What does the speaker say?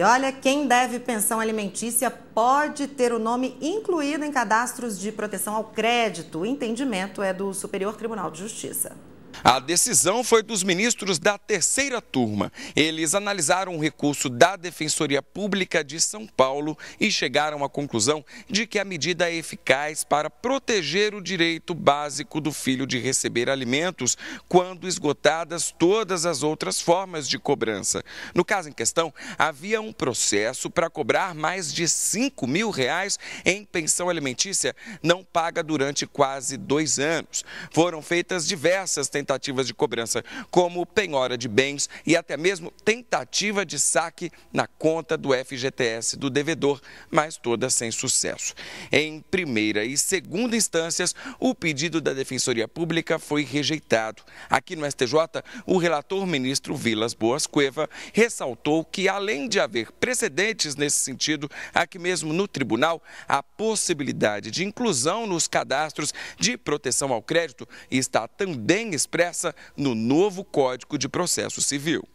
E olha, quem deve pensão alimentícia pode ter o nome incluído em cadastros de proteção ao crédito. O entendimento é do Superior Tribunal de Justiça. A decisão foi dos ministros da terceira turma. Eles analisaram o recurso da Defensoria Pública de São Paulo e chegaram à conclusão de que a medida é eficaz para proteger o direito básico do filho de receber alimentos quando esgotadas todas as outras formas de cobrança. No caso em questão, havia um processo para cobrar mais de 5 mil reais em pensão alimentícia não paga durante quase dois anos. Foram feitas diversas tentativas tentativas de cobrança, como penhora de bens e até mesmo tentativa de saque na conta do FGTS do devedor, mas todas sem sucesso. Em primeira e segunda instâncias, o pedido da Defensoria Pública foi rejeitado. Aqui no STJ, o relator ministro Vilas Boas Cueva ressaltou que, além de haver precedentes nesse sentido, aqui mesmo no tribunal, a possibilidade de inclusão nos cadastros de proteção ao crédito está também expressa no novo Código de Processo Civil.